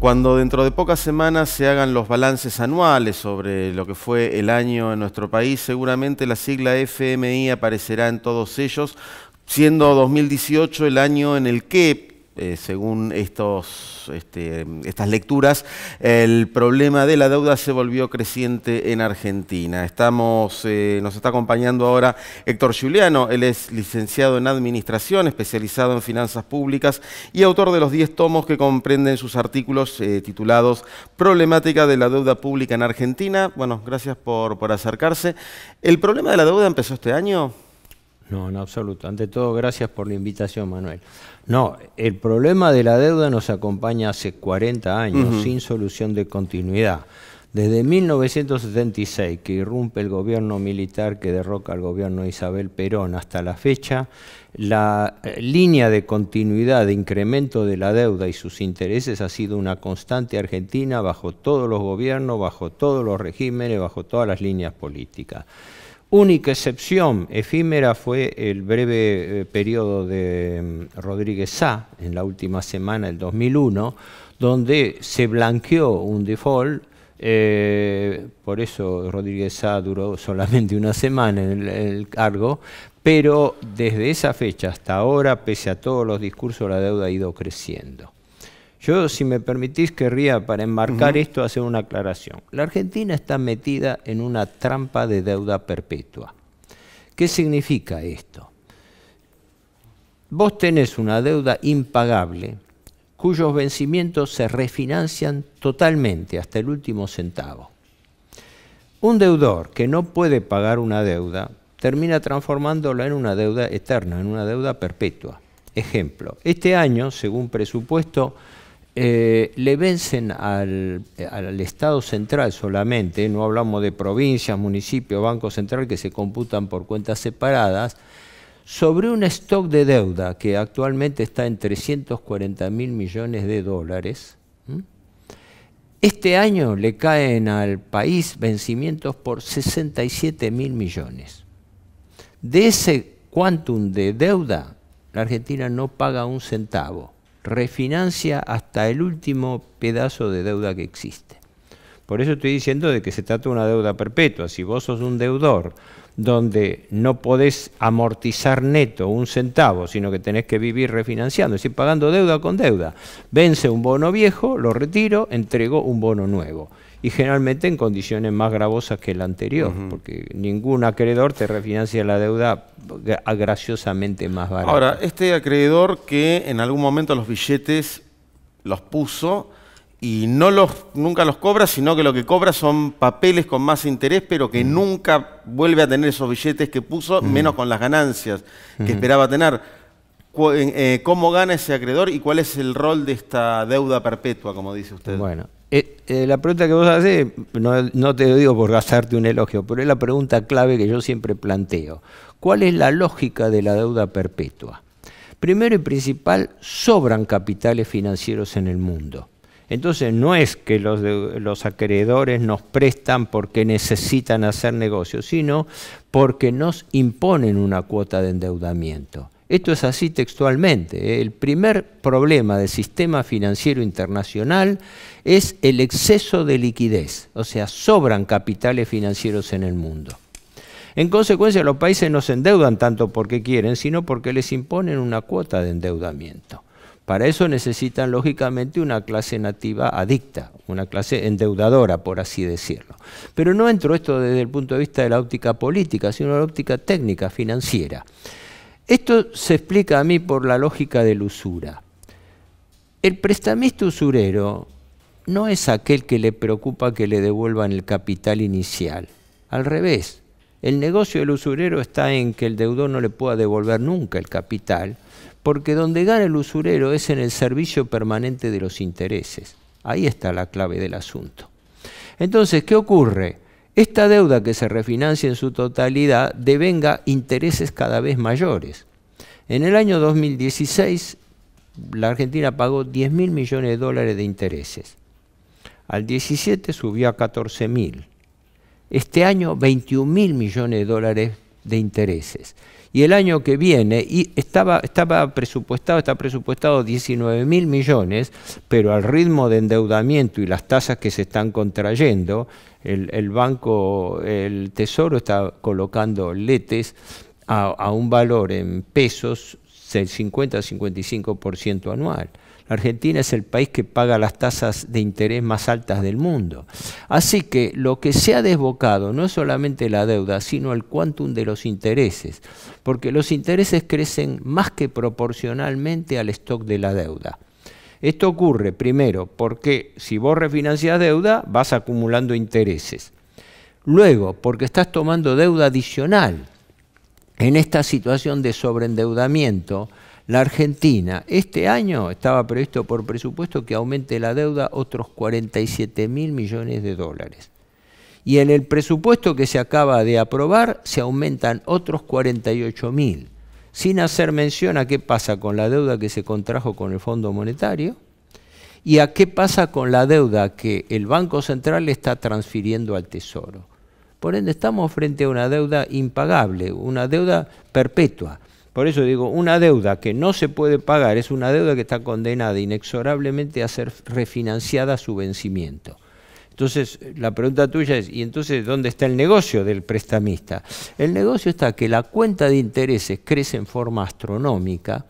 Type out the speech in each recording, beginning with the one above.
Cuando dentro de pocas semanas se hagan los balances anuales sobre lo que fue el año en nuestro país, seguramente la sigla FMI aparecerá en todos ellos, siendo 2018 el año en el que eh, según estos, este, estas lecturas, el problema de la deuda se volvió creciente en Argentina. Estamos, eh, nos está acompañando ahora Héctor Giuliano, él es licenciado en Administración, especializado en Finanzas Públicas y autor de los 10 tomos que comprenden sus artículos eh, titulados Problemática de la deuda pública en Argentina. Bueno, gracias por acercarse. ¿El problema de la deuda empezó este año? No, en absoluto. Ante todo, gracias por la invitación, Manuel. No, el problema de la deuda nos acompaña hace 40 años, sin solución de continuidad. Desde 1976, que irrumpe el gobierno militar que derroca al gobierno de Isabel Perón hasta la fecha, la eh, línea de continuidad de incremento de la deuda y sus intereses ha sido una constante argentina bajo todos los gobiernos, bajo todos los regímenes, bajo todas las líneas políticas única excepción efímera fue el breve eh, periodo de mm, Rodríguez Sá en la última semana del 2001, donde se blanqueó un default. Eh, por eso Rodríguez Sá duró solamente una semana en el cargo, pero desde esa fecha hasta ahora, pese a todos los discursos, la deuda ha ido creciendo. Yo, si me permitís, querría, para enmarcar esto, hacer una aclaración. La Argentina está metida en una trampa de deuda perpetua. ¿Qué significa esto? Vos tenés una deuda impagable cuyos vencimientos se refinancian totalmente hasta el último centavo. Un deudor que no puede pagar una deuda termina transformándola en una deuda eterna, en una deuda perpetua. Ejemplo, este año, según presupuesto, eh, le vencen al, Estado central solamente, no hablamos de provincias, municipios, Banco Central que se computan por cuentas separadas, sobre un stock de deuda que actualmente está en 340 mil millones de dólares. Este año le caen al país vencimientos por 67 mil millones. De ese quantum de deuda, la Argentina no paga un centavo refinancia hasta el último pedazo de deuda que existe. Por eso estoy diciendo de que se trata de una deuda perpetua. Si vos sos un deudor donde no podés amortizar neto un centavo, sino que tenés que vivir refinanciando, es decir, pagando deuda con deuda. Vence un bono viejo, lo retiro, entrego un bono nuevo y generalmente en condiciones más gravosas que la anterior, porque ningún acreedor te refinancia la deuda graciosamente más barata. Ahora, este acreedor que en algún momento los billetes los puso y no los nunca los cobra, sino que lo que cobra son papeles con más interés, pero que nunca vuelve a tener esos billetes que puso, menos con las ganancias que esperaba tener. Eh, eh, ¿Cómo gana ese acreedor y cuál es el rol de esta deuda perpetua, como dice usted? Bueno, eh, eh, la pregunta que vos haces, no, te digo por gastarte un elogio, pero es la pregunta clave que yo siempre planteo. ¿Cuál es la lógica de la deuda perpetua? Primero y principal, sobran capitales financieros en el mundo. Entonces no es que los acreedores nos prestan porque necesitan hacer negocios, sino porque nos imponen una cuota de endeudamiento. Esto es así textualmente. ¿eh? El primer problema del sistema financiero internacional es el exceso de liquidez, o sea, sobran capitales financieros en el mundo. En consecuencia, los países no se endeudan tanto porque quieren, sino porque les imponen una cuota de endeudamiento. Para eso necesitan lógicamente una clase nativa adicta, una clase endeudadora, por así decirlo. Pero no entro esto desde el punto de vista de la óptica política, sino de la óptica técnica, financiera. Esto se explica a mí por la lógica de la usura. El prestamista usurero no es aquel que le preocupa que le devuelvan el capital inicial. Al revés, el negocio del usurero está en que el deudor no le pueda devolver nunca el capital, porque donde gana el usurero es en el servicio permanente de los intereses. Ahí está la clave del asunto. Entonces, ¿qué ocurre? esta deuda que se refinancia en su totalidad devenga intereses cada vez mayores. En el año 2016, la Argentina pagó 10 mil millones de dólares de intereses. Al 17 subió a 14 mil. Este año, 21 mil millones de dólares de intereses y el año que viene y estaba, presupuestado, está presupuestado 19 mil millones, pero al ritmo de endeudamiento y las tasas que se están contrayendo, el, banco, el tesoro está colocando letes a, a un valor en pesos del 50-55% anual. Argentina es el país que paga las tasas de interés más altas del mundo. Así que lo que se ha desbocado no es solamente la deuda, sino el quantum de los intereses, porque los intereses crecen más que proporcionalmente al stock de la deuda. Esto ocurre primero porque si vos refinancias deuda vas acumulando intereses. Luego, porque estás tomando deuda adicional. En esta situación de sobreendeudamiento, la Argentina este año estaba previsto por presupuesto que aumente la deuda otros 47 mil millones de dólares. Y en el presupuesto que se acaba de aprobar se aumentan otros 48 mil, sin hacer mención a qué pasa con la deuda que se contrajo con el Fondo Monetario y a qué pasa con la deuda que el Banco Central le está transfiriendo al Tesoro. Por ende, estamos frente a una deuda impagable, una deuda perpetua. Por eso digo, una deuda que no se puede pagar es una deuda que está condenada inexorablemente a ser refinanciada a su vencimiento. Entonces, la pregunta tuya es, ¿y entonces dónde está el negocio del prestamista? El negocio está que la cuenta de intereses crece en forma astronómica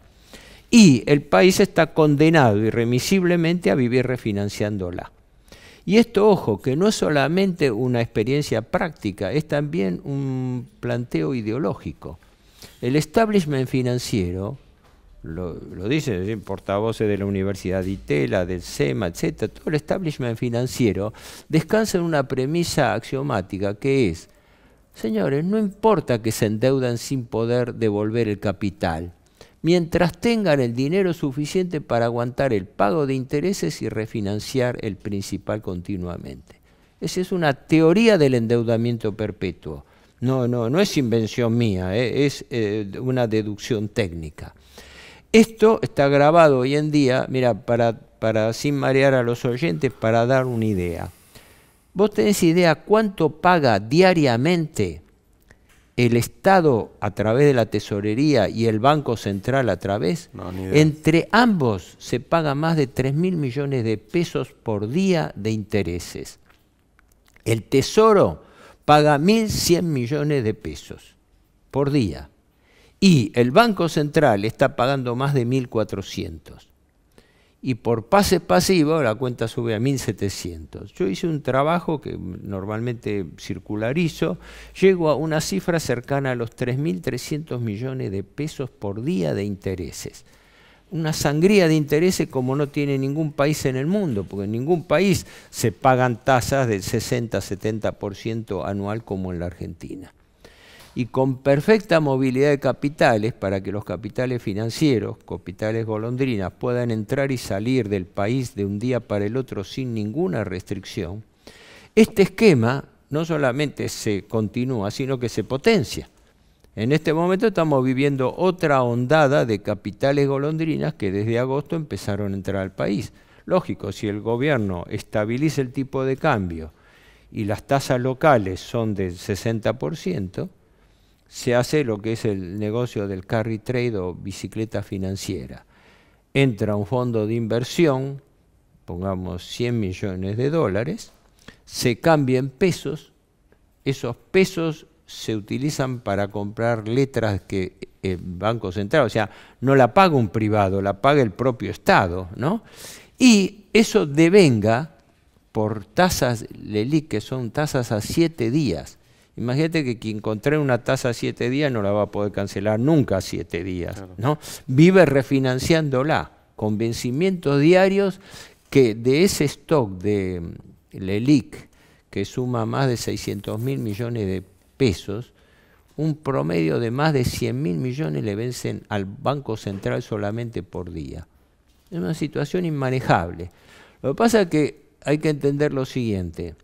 y el país está condenado irremisiblemente a vivir refinanciándola. Y esto, ojo, que no es solamente una experiencia práctica, es también un planteo ideológico. El establishment financiero, lo, lo dicen portavoces de la Universidad de Itela, del SEMA, etc., todo el establishment financiero descansa en una premisa axiomática que es, señores, no importa que se endeudan sin poder devolver el capital, mientras tengan el dinero suficiente para aguantar el pago de intereses y refinanciar el principal continuamente. Esa es una teoría del endeudamiento perpetuo. No, no, no es invención mía, eh, es eh, una deducción técnica. Esto está grabado hoy en día, mira, para, sin marear a los oyentes, para dar una idea. ¿Vos tenés idea cuánto paga diariamente el Estado a través de la tesorería y el Banco Central a través? No, Entre ambos se paga más de 3.000 mil millones de pesos por día de intereses. El Tesoro paga 1.100 millones de pesos por día. Y el Banco Central está pagando más de 1.400. Y por pase pasivo la cuenta sube a 1.700. Yo hice un trabajo que normalmente circularizo, llego a una cifra cercana a los 3.300 millones de pesos por día de intereses una sangría de intereses como no tiene ningún país en el mundo, porque en ningún país se pagan tasas del 60-70% anual como en la Argentina. Y con perfecta movilidad de capitales, para que los capitales financieros, capitales golondrinas, puedan entrar y salir del país de un día para el otro sin ninguna restricción, este esquema no solamente se continúa, sino que se potencia. En este momento estamos viviendo otra ondada de capitales golondrinas que desde agosto empezaron a entrar al país. Lógico, si el gobierno estabiliza el tipo de cambio y las tasas locales son del 60%, se hace lo que es el negocio del carry trade o bicicleta financiera. Entra un fondo de inversión, pongamos 100 millones de dólares, se cambia en pesos, esos pesos se utilizan para comprar letras que el eh, Banco Central, o sea, no la paga un privado, la paga el propio Estado, ¿no? Y eso devenga por tasas LELIC, que son tasas a siete días. Imagínate que quien encontré una tasa a siete días no la va a poder cancelar nunca a siete días, ¿no? Vive refinanciándola con vencimientos diarios que de ese stock de LELIC, que suma más de 600 mil millones de pesos, un promedio de más de 100 mil millones le vencen al Banco Central solamente por día. Es una situación inmanejable. Lo que pasa es que hay que entender lo siguiente.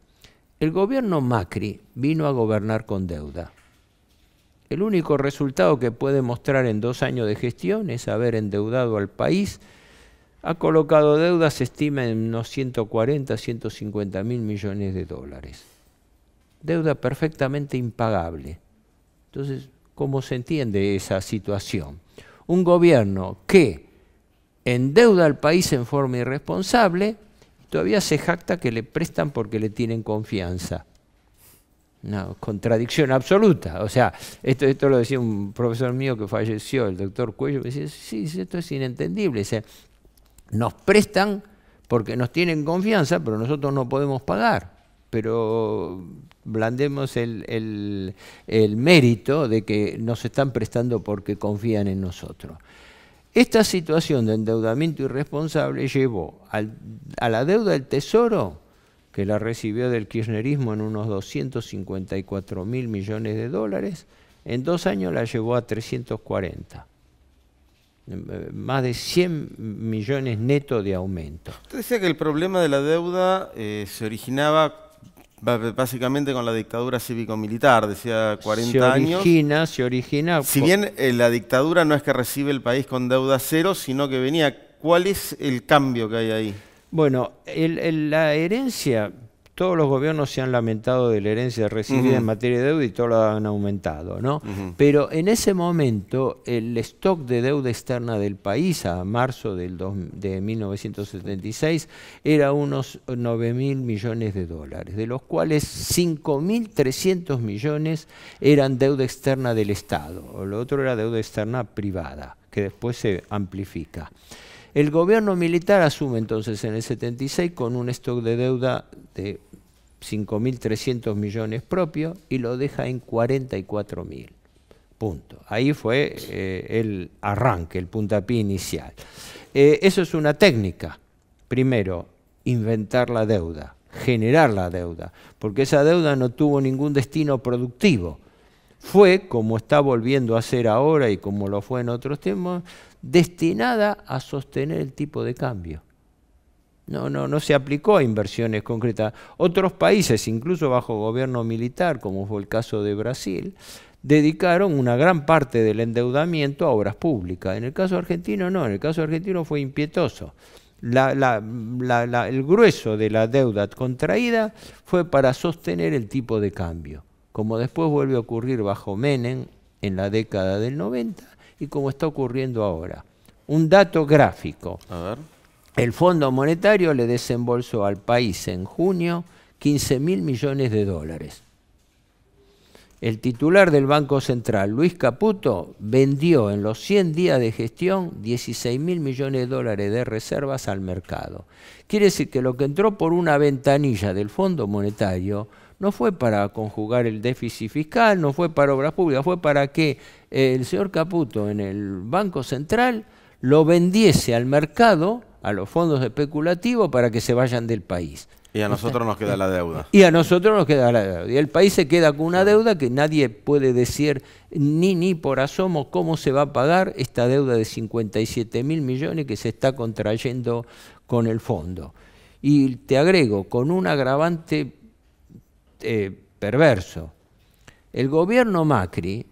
El gobierno Macri vino a gobernar con deuda. El único resultado que puede mostrar en dos años de gestión es haber endeudado al país. Ha colocado deuda, se estima en unos 140, 150 mil millones de dólares deuda perfectamente impagable. Entonces, ¿cómo se entiende esa situación? Un gobierno que endeuda al país en forma irresponsable, todavía se jacta que le prestan porque le tienen confianza. Una contradicción absoluta. O sea, esto, esto lo decía un profesor mío que falleció, el doctor Cuello, me decía, sí, esto es inentendible. O nos prestan porque nos tienen confianza, pero nosotros no podemos pagar pero blandemos el, mérito de que nos están prestando porque confían en nosotros. Esta situación de endeudamiento irresponsable llevó a la deuda del Tesoro, que la recibió del kirchnerismo en unos 254 mil millones de dólares, en dos años la llevó a 340. Eh, más de 100 millones netos de aumento. Usted decía que el problema de la deuda eh, se originaba básicamente con la dictadura cívico-militar, decía 40 se origina, Se origina. Si bien eh, la dictadura no es que recibe el país con deuda cero, sino que venía. ¿Cuál es el cambio que hay ahí? Bueno, la herencia todos los gobiernos se han lamentado de la herencia recibida en materia de deuda y todo la han aumentado, ¿no? Pero en ese momento el stock de deuda externa del país a marzo del de 1976 era unos 9 mil millones de dólares, de los cuales 5.300 millones eran deuda externa del Estado, lo otro era deuda externa privada, que después se amplifica. El gobierno militar asume entonces en el 76 con un stock de deuda de 5.300 millones propios y lo deja en 44.000. Punto. Ahí fue eh, el arranque, el puntapié inicial. Eh, eso es una técnica. Primero, inventar la deuda, generar la deuda, porque esa deuda no tuvo ningún destino productivo. Fue, como está volviendo a ser ahora y como lo fue en otros tiempos, destinada a sostener el tipo de cambio. No, no, no se aplicó a inversiones concretas. Otros países, incluso bajo gobierno militar, como fue el caso de Brasil, dedicaron una gran parte del endeudamiento a obras públicas. En el caso argentino no, en el caso argentino fue impietoso. el grueso de la deuda contraída fue para sostener el tipo de cambio, como después vuelve a ocurrir bajo Menem en la década del 90 y como está ocurriendo ahora. Un dato gráfico. El Fondo Monetario le desembolsó al país en junio 15 mil millones de dólares. El titular del Banco Central, Luis Caputo, vendió en los 100 días de gestión 16 mil millones de dólares de reservas al mercado. Quiere decir que lo que entró por una ventanilla del Fondo Monetario no fue para conjugar el déficit fiscal, no fue para obras públicas, fue para que eh, el señor Caputo en el Banco Central lo vendiese al mercado, a los fondos especulativos, para que se vayan del país. Y a nosotros nos queda la deuda. Y a nosotros nos queda la deuda. Y el país se queda con una deuda que nadie puede decir ni, ni por asomo cómo se va a pagar esta deuda de 57 mil millones que se está contrayendo con el fondo. Y te agrego, con un agravante eh, perverso. El gobierno Macri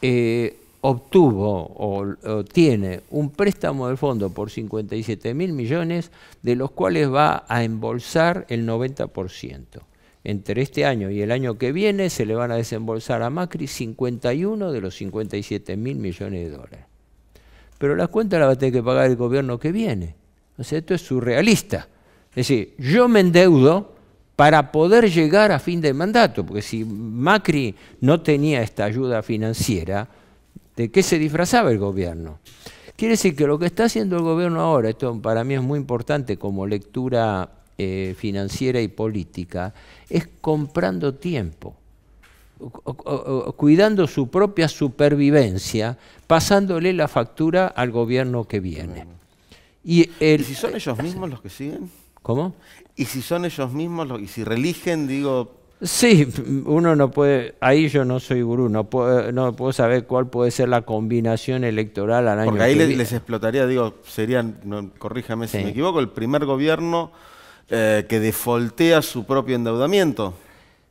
eh, obtuvo o, tiene un préstamo del fondo por 57 mil millones, de los cuales va a embolsar el 90%. Entre este año y el año que viene se le van a desembolsar a Macri 51 de los 57 mil millones de dólares. Pero las cuentas la va a tener que pagar el gobierno que viene. O sea, esto es surrealista. Es decir, yo me endeudo para poder llegar a fin de mandato, porque si Macri no tenía esta ayuda financiera, ¿de qué se disfrazaba el gobierno? Quiere decir que lo que está haciendo el gobierno ahora, esto para mí es muy importante como lectura eh, financiera y política, es comprando tiempo, cuidando su propia supervivencia, pasándole la factura al gobierno que viene. Y, ¿Y si son ellos mismos los que siguen? ¿Cómo? Y si son ellos mismos, y si religen, digo... Sí, uno no puede, ahí yo no soy gurú, no puedo, saber cuál puede ser la combinación electoral al año Porque ahí les, explotaría, digo, serían, corríjame si me equivoco, el primer gobierno eh, que defoltea su propio endeudamiento.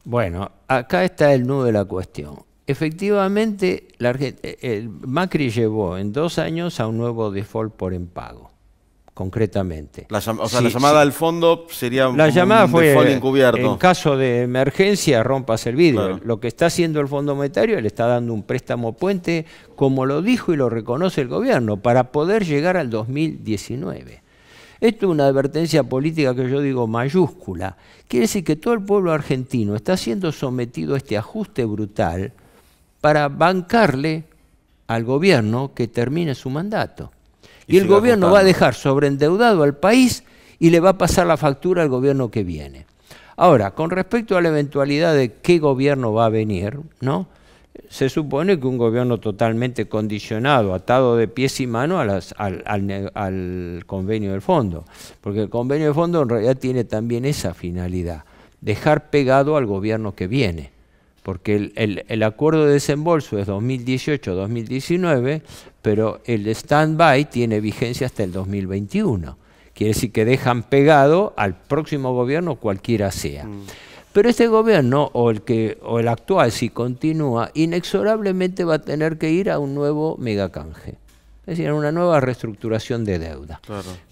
Bueno, acá está el nudo de la cuestión. Efectivamente, eh, Macri llevó en dos años a un nuevo default por impago concretamente. La, llamada al fondo sería la llamada fue, encubierto. En caso de emergencia, rompas el vidrio. Lo que está haciendo el Fondo Monetario, le está dando un préstamo puente, como lo dijo y lo reconoce el gobierno, para poder llegar al 2019. Esto es una advertencia política que yo digo mayúscula. Quiere decir que todo el pueblo argentino está siendo sometido a este ajuste brutal para bancarle al gobierno que termine su mandato. Y, el gobierno va a dejar sobreendeudado al país y le va a pasar la factura al gobierno que viene. Ahora, con respecto a la eventualidad de qué gobierno va a venir, ¿no? Se supone que un gobierno totalmente condicionado, atado de pies y manos al, al convenio del fondo, porque el convenio del fondo en realidad tiene también esa finalidad, dejar pegado al gobierno que viene porque el, el, acuerdo de desembolso es 2018-2019, pero el stand-by tiene vigencia hasta el 2021. Quiere decir que dejan pegado al próximo gobierno, cualquiera sea. Mm. Pero este gobierno, o el, que, o el actual, si continúa, inexorablemente va a tener que ir a un nuevo megacanje es decir, una nueva reestructuración de deuda,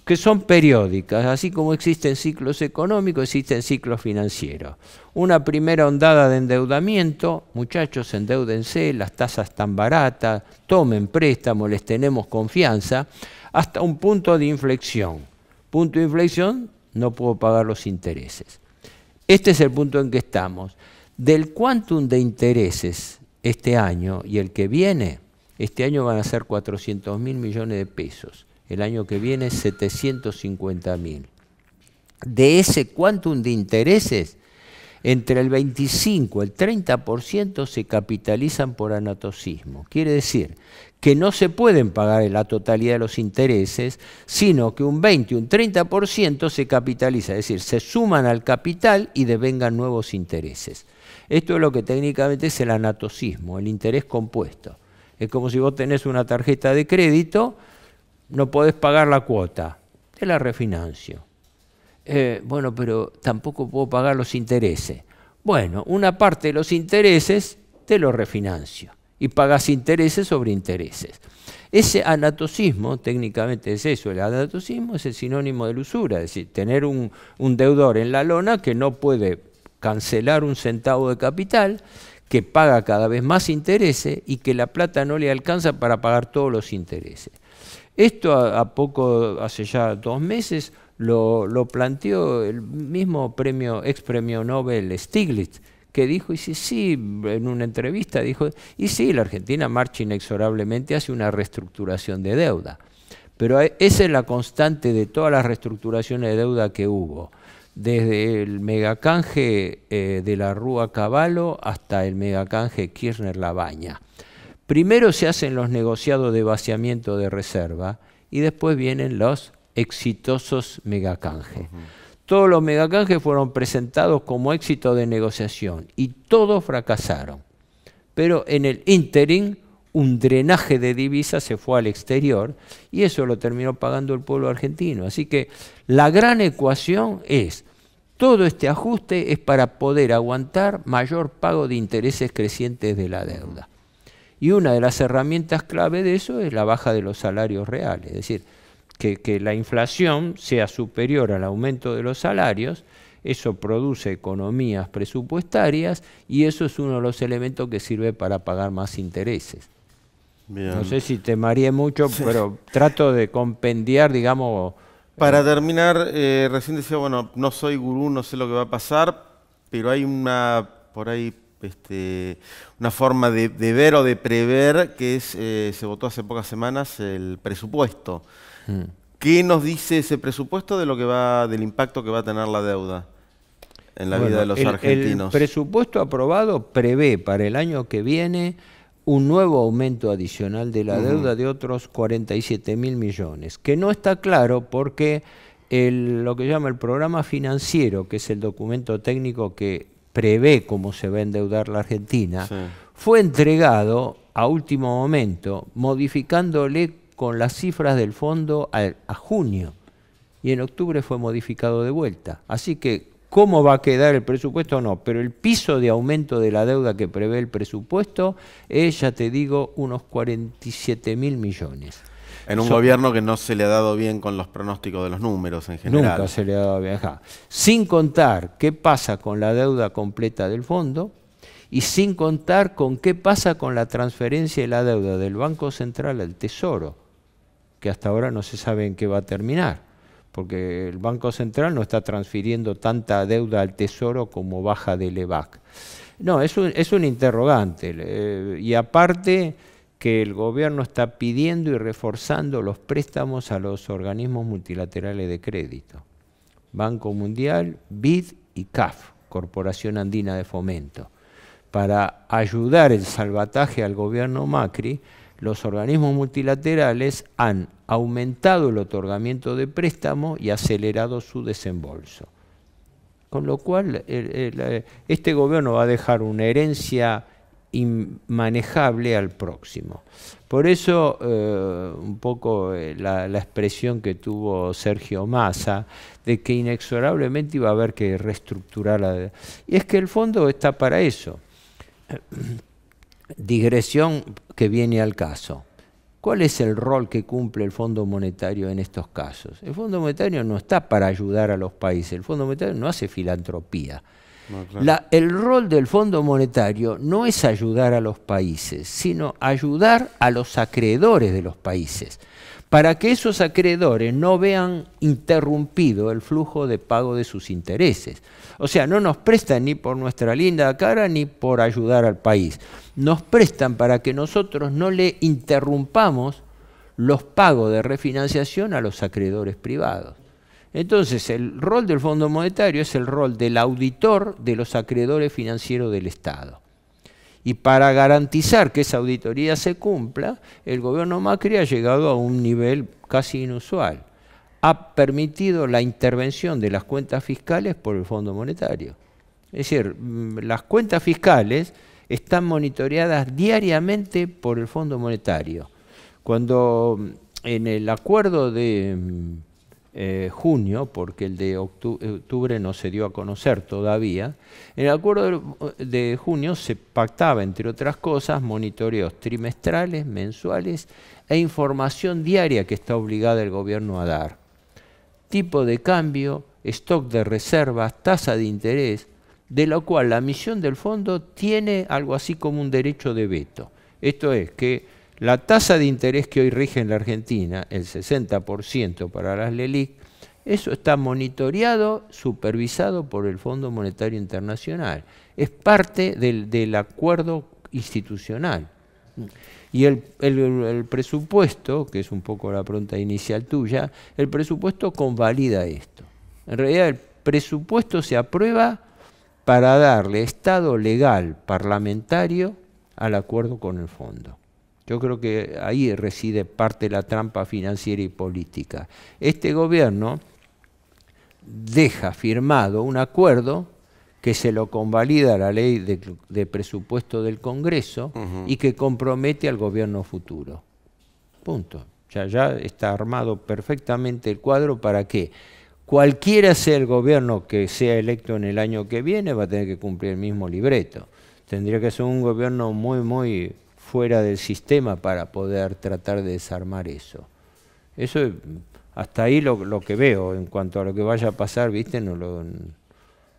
que son periódicas, así como existen ciclos económicos, existen ciclos financieros. Una primera ondada de endeudamiento, muchachos, endeudense, las tasas están baratas, tomen préstamos, les tenemos confianza, hasta un punto de inflexión. Punto de inflexión, no puedo pagar los intereses. Este es el punto en que estamos. Del quantum de intereses este año y el que viene, este año van a ser 400 mil millones de pesos, el año que viene 750 mil. De ese quantum de intereses, entre el 25 y el 30% se capitalizan por anatocismo. Quiere decir que no se pueden pagar la totalidad de los intereses, sino que un 20, un 30% se capitaliza, es decir, se suman al capital y devengan nuevos intereses. Esto es lo que técnicamente es el anatocismo, el interés compuesto. Es como si vos tenés una tarjeta de crédito, no podés pagar la cuota, te la refinancio. Eh, bueno, pero tampoco puedo pagar los intereses. Bueno, una parte de los intereses te lo refinancio y pagas intereses sobre intereses. Ese anatocismo, técnicamente es eso, el anatocismo es el sinónimo de lusura, usura, es decir, tener un deudor en la lona que no puede cancelar un centavo de capital, que paga cada vez más intereses y que la plata no le alcanza para pagar todos los intereses. Esto a, poco, hace ya dos meses, lo, lo, planteó el mismo premio, ex premio Nobel Stiglitz, que dijo, y sí, sí, en una entrevista dijo, y sí, la Argentina marcha inexorablemente hacia una reestructuración de deuda. Pero esa es la constante de todas las reestructuraciones de deuda que hubo desde el megacanje eh, de la Rúa Caballo hasta el megacanje Kirchner-Labaña. Primero se hacen los negociados de vaciamiento de reserva y después vienen los exitosos megacanjes. Todos los megacanjes fueron presentados como éxito de negociación y todos fracasaron. Pero en el interim un drenaje de divisas se fue al exterior y eso lo terminó pagando el pueblo argentino. Así que la gran ecuación es, todo este ajuste es para poder aguantar mayor pago de intereses crecientes de la deuda. Y una de las herramientas clave de eso es la baja de los salarios reales, es decir, que, la inflación sea superior al aumento de los salarios, eso produce economías presupuestarias y eso es uno de los elementos que sirve para pagar más intereses. No sé si te mareé mucho, pero trato de compendiar, digamos... Para eh, terminar, eh, recién decía, bueno, no soy gurú, no sé lo que va a pasar, pero hay una, por ahí, este, una forma de, ver o de prever que es, eh, se votó hace pocas semanas el presupuesto. Hmm. ¿Qué nos dice ese presupuesto de lo que va, del impacto que va a tener la deuda en la vida de los argentinos? El presupuesto aprobado prevé para el año que viene un nuevo aumento adicional de la deuda de otros 47 mil millones, que no está claro porque lo que llama el programa financiero, que es el documento técnico que prevé cómo se va a endeudar la Argentina, fue entregado a último momento, modificándole con las cifras del fondo a junio. Y en octubre fue modificado de vuelta. Así que cómo va a quedar el presupuesto o no, pero el piso de aumento de la deuda que prevé el presupuesto es, ya te digo, unos 47 mil millones. En un gobierno que no se le ha dado bien con los pronósticos de los números en general. Nunca se le ha dado bien. Sin contar qué pasa con la deuda completa del fondo y sin contar con qué pasa con la transferencia de la deuda del Banco Central al Tesoro, que hasta ahora no se sabe en qué va a terminar porque el Banco Central no está transfiriendo tanta deuda al Tesoro como baja de EBAC. No, es un, interrogante. Eh, y aparte que el gobierno está pidiendo y reforzando los préstamos a los organismos multilaterales de crédito. Banco Mundial, BID y CAF, Corporación Andina de Fomento, para ayudar el salvataje al gobierno Macri los organismos multilaterales han aumentado el otorgamiento de préstamo y acelerado su desembolso. Con lo cual, eh, este gobierno va a dejar una herencia inmanejable al próximo. Por eso, eh, un poco eh, la, expresión que tuvo Sergio Massa, de que inexorablemente iba a haber que reestructurar la... Y es que el fondo está para eso digresión que viene al caso. ¿Cuál es el rol que cumple el Fondo Monetario en estos casos? El Fondo Monetario no está para ayudar a los países, el Fondo Monetario no hace filantropía. el rol del Fondo Monetario no es ayudar a los países, sino ayudar a los acreedores de los países para que esos acreedores no vean interrumpido el flujo de pago de sus intereses. O sea, no nos prestan ni por nuestra linda cara ni por ayudar al país. Nos prestan para que nosotros no le interrumpamos los pagos de refinanciación a los acreedores privados. Entonces, el rol del Fondo Monetario es el rol del auditor de los acreedores financieros del Estado. Y para garantizar que esa auditoría se cumpla, el gobierno Macri ha llegado a un nivel casi inusual. Ha permitido la intervención de las cuentas fiscales por el Fondo Monetario. Es decir, mm, las cuentas fiscales están monitoreadas diariamente por el Fondo Monetario. Cuando mm, en el acuerdo de mm, eh, junio, porque el de eh, octubre no se dio a conocer todavía, en el acuerdo de junio se pactaba, entre otras cosas, monitoreos trimestrales, mensuales e información diaria que está obligada el gobierno a dar. Tipo de cambio, stock de reservas, tasa de interés, de lo cual la misión del fondo tiene algo así como un derecho de veto. Esto es que la tasa de interés que hoy rige en la Argentina, el 60% para las LELIC, eso está monitoreado, supervisado por el Fondo Monetario Internacional. Es parte del, acuerdo institucional. Y el, el, presupuesto, que es un poco la pronta inicial tuya, el presupuesto convalida esto. En realidad el presupuesto se aprueba para darle estado legal parlamentario al acuerdo con el fondo. Yo creo que ahí reside parte de la trampa financiera y política. Este gobierno deja firmado un acuerdo que se lo convalida la ley de, presupuesto del Congreso y que compromete al gobierno futuro. Punto. Ya, ya está armado perfectamente el cuadro para que cualquiera sea el gobierno que sea electo en el año que viene va a tener que cumplir el mismo libreto. Tendría que ser un gobierno muy, muy fuera del sistema para poder tratar de desarmar eso. Eso hasta ahí lo, que veo en cuanto a lo que vaya a pasar, ¿viste? No lo,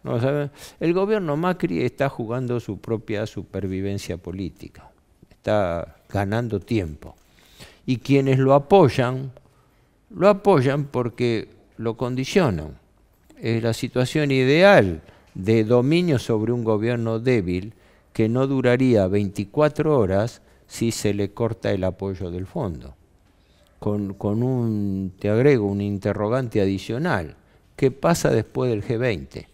no, El gobierno Macri está jugando su propia supervivencia política, está ganando tiempo. Y quienes lo apoyan, lo apoyan porque lo condicionan. Es la situación ideal de dominio sobre un gobierno débil que no duraría 24 horas si se le corta el apoyo del fondo. Con, un, te agrego, un interrogante adicional. ¿Qué pasa después del G20?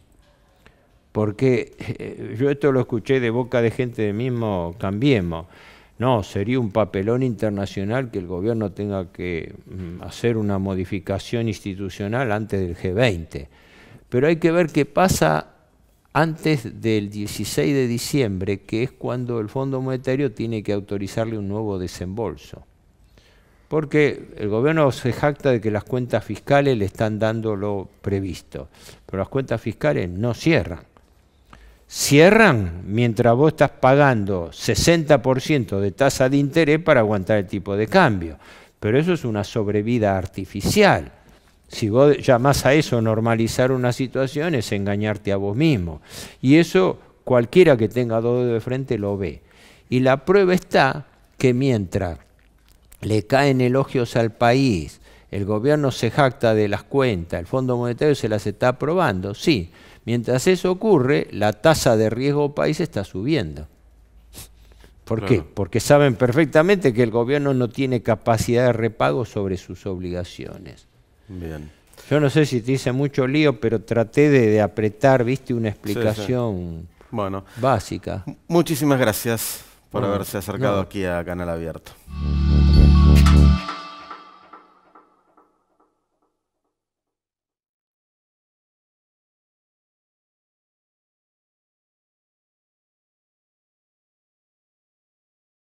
Porque eh, yo esto lo escuché de boca de gente de mismo Cambiemos. No, sería un papelón internacional que el gobierno tenga que mm, hacer una modificación institucional antes del G20. Pero hay que ver qué pasa antes del 16 de diciembre, que es cuando el Fondo Monetario tiene que autorizarle un nuevo desembolso. Porque el gobierno se jacta de que las cuentas fiscales le están dando lo previsto, pero las cuentas fiscales no cierran. Cierran mientras vos estás pagando 60% de tasa de interés para aguantar el tipo de cambio, pero eso es una sobrevida artificial. Si vos llamás a eso normalizar una situación es engañarte a vos mismo. Y eso cualquiera que tenga dos de frente lo ve. Y la prueba está que mientras le caen elogios al país, el gobierno se jacta de las cuentas, el Fondo Monetario se las está aprobando, sí. Mientras eso ocurre, la tasa de riesgo país está subiendo. ¿Por qué? Porque saben perfectamente que el gobierno no tiene capacidad de repago sobre sus obligaciones. Bien. Yo no sé si te hice mucho lío, pero traté de, apretar, viste, una explicación básica. Muchísimas gracias por haberse acercado aquí a Canal Abierto.